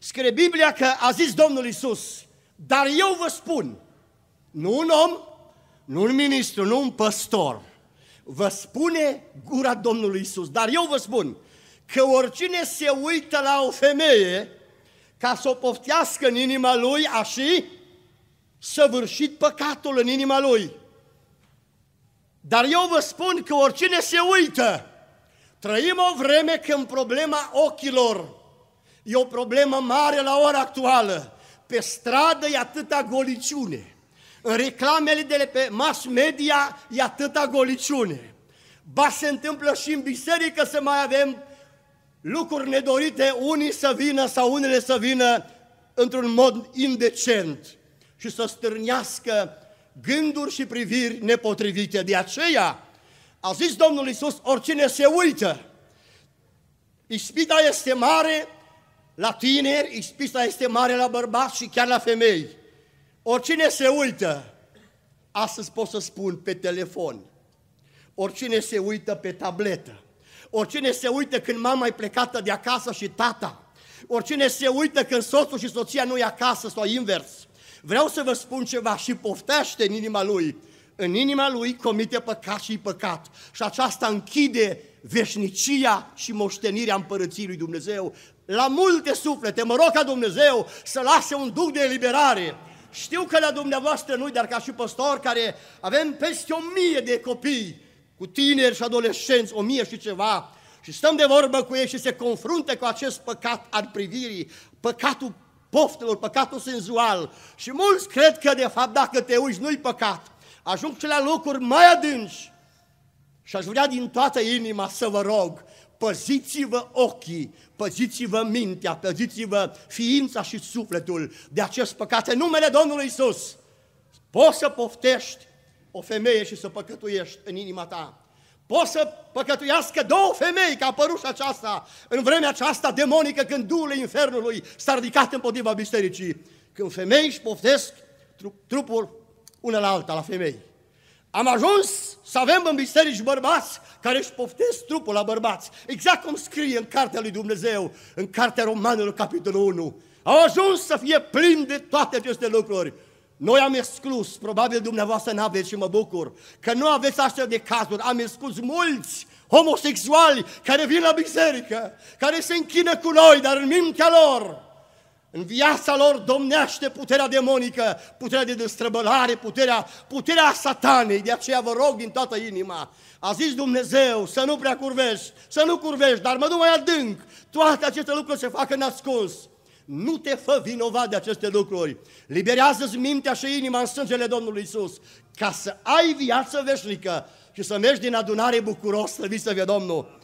Scrie Biblia că a zis Domnul Isus, dar eu vă spun, nu un om, nu un ministru, nu un păstor, vă spune gura Domnului Isus, dar eu vă spun că oricine se uită la o femeie ca să o poftească în inima lui, a și săvârșit păcatul în inima lui. Dar eu vă spun că oricine se uită, trăim o vreme când problema ochilor E o problemă mare la ora actuală. Pe stradă e atâta goliciune. În reclamele de pe mass media e atâta goliciune. Ba se întâmplă și în biserică să mai avem lucruri nedorite, unii să vină sau unele să vină într-un mod indecent și să stârnească gânduri și priviri nepotrivite. De aceea a zis Domnul Iisus, oricine se uită, ispita este mare, la tineri, ispita este mare la bărbați și chiar la femei. Oricine se uită, astăzi pot să spun pe telefon, oricine se uită pe tabletă, oricine se uită când mama e plecată de acasă și tata, oricine se uită când soțul și soția nu e acasă sau invers. Vreau să vă spun ceva și poftește în inima lui în inima lui comite păcat și păcat. Și aceasta închide veșnicia și moștenirea împărăției lui Dumnezeu. La multe suflete, mă rog ca Dumnezeu să lase un duc de eliberare. Știu că la dumneavoastră nu dar ca și păstor care avem peste o mie de copii, cu tineri și adolescenți, o mie și ceva, și stăm de vorbă cu ei și se confruntă cu acest păcat al privirii, păcatul poftelor, păcatul senzual. Și mulți cred că, de fapt, dacă te uiți, nu-i păcat ajung și la lucruri mai adânci. Și aș vrea din toată inima să vă rog, păziți-vă ochii, păziți-vă mintea, păziți-vă ființa și sufletul de acest păcat. În numele Domnului Isus, poți să poftești o femeie și să păcătuiești în inima ta. Poți să păcătuiască două femei ca părușa aceasta în vremea aceasta demonică când Duhul infernului s-a ridicat împotriva bisericii. Când femei își poftesc trupul una la alta, la femei. Am ajuns să avem în biserici bărbați care își poftesc trupul la bărbați, exact cum scrie în Cartea lui Dumnezeu, în Cartea Romanului, capitolul 1. Au ajuns să fie plin de toate aceste lucruri. Noi am exclus, probabil dumneavoastră n-aveți și mă bucur, că nu aveți astfel de cazuri, am exclus mulți homosexuali care vin la biserică, care se închină cu noi, dar în mintea lor în viața lor domnește puterea demonică, puterea de destrăbălare, puterea, puterea satanei. De aceea vă rog din toată inima, a zis Dumnezeu să nu prea curvești, să nu curvești, dar mă duc mai adânc. Toate aceste lucruri se fac în ascuns. Nu te fă vinovat de aceste lucruri. Liberează-ți mintea și inima în sângele Domnului Isus, ca să ai viață veșnică și să mergi din adunare bucuros, vii să vie Domnul.